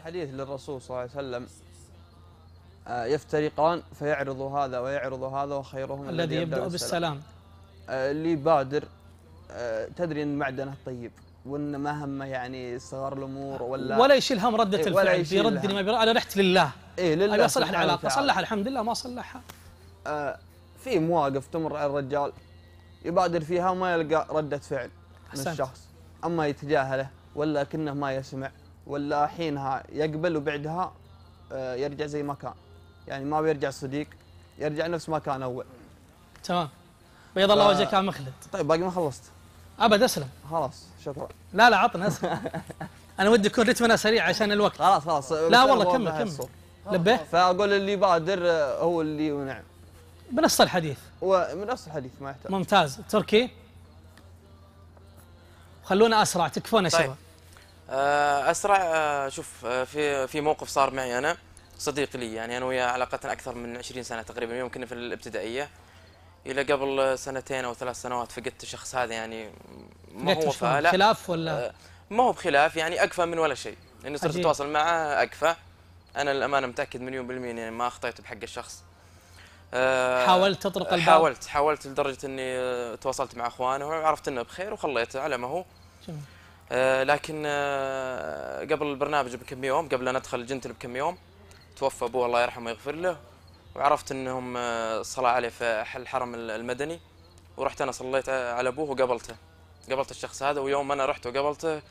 حديث للرسول صلى الله عليه وسلم آه، يفترقان فيعرض هذا ويعرض هذا وخيرهم الذي يبدأ بالسلام آه، اللي بادر آه، تدري ان معدنه طيب وان ما همه يعني صغار الامور ولا ولا يشيل هم رده إيه، الفعل ولا يردني ما بيرد انا رحت لله اي لله ابي أيوة، اصلح العلاقه صلحها الحمد لله ما صلحها آه في مواقف تمر على الرجال يبادر فيها وما يلقى رده فعل من الشخص اما يتجاهله ولا كنه ما يسمع ولا حينها يقبل وبعدها آه، يرجع زي ما كان يعني ما بيرجع الصديق يرجع نفس ما كان اول تمام بيض الله وجهك يا مخلد طيب باقي ما خلصت ابد اسلم خلاص شكرا لا لا عطنا اسلم انا ودي يكون رتمنا سريع عشان الوقت خلاص خلاص لا والله كمل كمل لبيه فاقول اللي بادر آه، هو اللي ونعم بنص الحديث بنص الحديث ما يحتاج ممتاز تركي خلونا اسرع تكفونا طيب. شباب آه، اسرع آه، شوف آه، في في موقف صار معي انا صديق لي يعني انا وياه علاقتنا اكثر من 20 سنه تقريبا يوم كنا في الابتدائيه الى قبل سنتين او ثلاث سنوات فقدت الشخص هذا يعني ما هو خلاف ولا ما هو بخلاف يعني اكفى من ولا شيء يعني صرت اتواصل معه اكفى انا للامانه متاكد مليون بالميه يعني ما اخطيت بحق الشخص حاولت تطرق الباب حاولت حاولت لدرجه اني تواصلت مع اخوانه وعرفت انه بخير وخليته على ما هو جميل. آه، لكن آه، قبل البرنامج بكم يوم قبل ان ندخل الجنتل بكم يوم توفى ابوه الله يرحمه ويغفر له وعرفت انهم آه، صلى عليه في الحرم المدني ورحت انا صليت على ابوه وقبلته قبلت الشخص هذا ويوم انا رحت وقبلته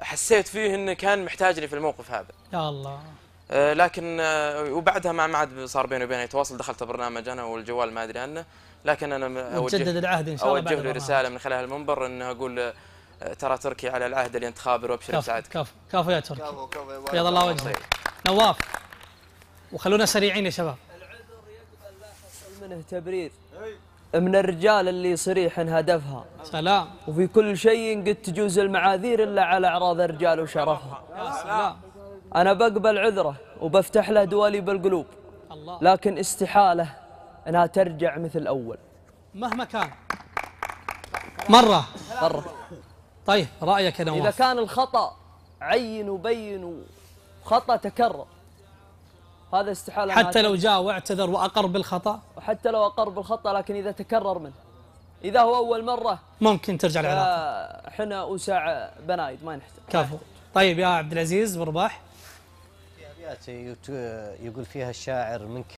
حسيت فيه انه كان محتاجني في الموقف هذا يا الله لكن وبعدها ما عاد صار بيني وبينه يتواصل دخلت برنامج انا والجوال ما ادري عنه لكن انا اوجه العهد ان شاء الله اوجه له رساله من خلال المنبر انه اقول آه، ترى تركي على العهد اللي انت خابر وابشر بسعادتك كفو كفو يا تركي كفو كفو بيض الله وجهك نواف وخلونا سريعين يا شباب العذر يقبل لا حصل منه تبرير من الرجال اللي صريح هدفها سلام وفي كل شيء قد تجوز المعاذير الا على اعراض الرجال وشرفها سلام انا بقبل عذره وبفتح له دوالي بالقلوب الله لكن استحاله انها ترجع مثل اول مهما كان مره مره طيب رأيك أنا إذا كان الخطأ عين وبين وخطأ تكرر هذا استحالة حتى لو جاء واعتذر وأقر بالخطأ وحتى لو أقر بالخطأ لكن إذا تكرر منه إذا هو أول مرة ممكن ترجع العراق احنا أوسع بنايد ما نحتاج كفو طيب يا عبد العزيز برباح يقول فيها الشاعر منك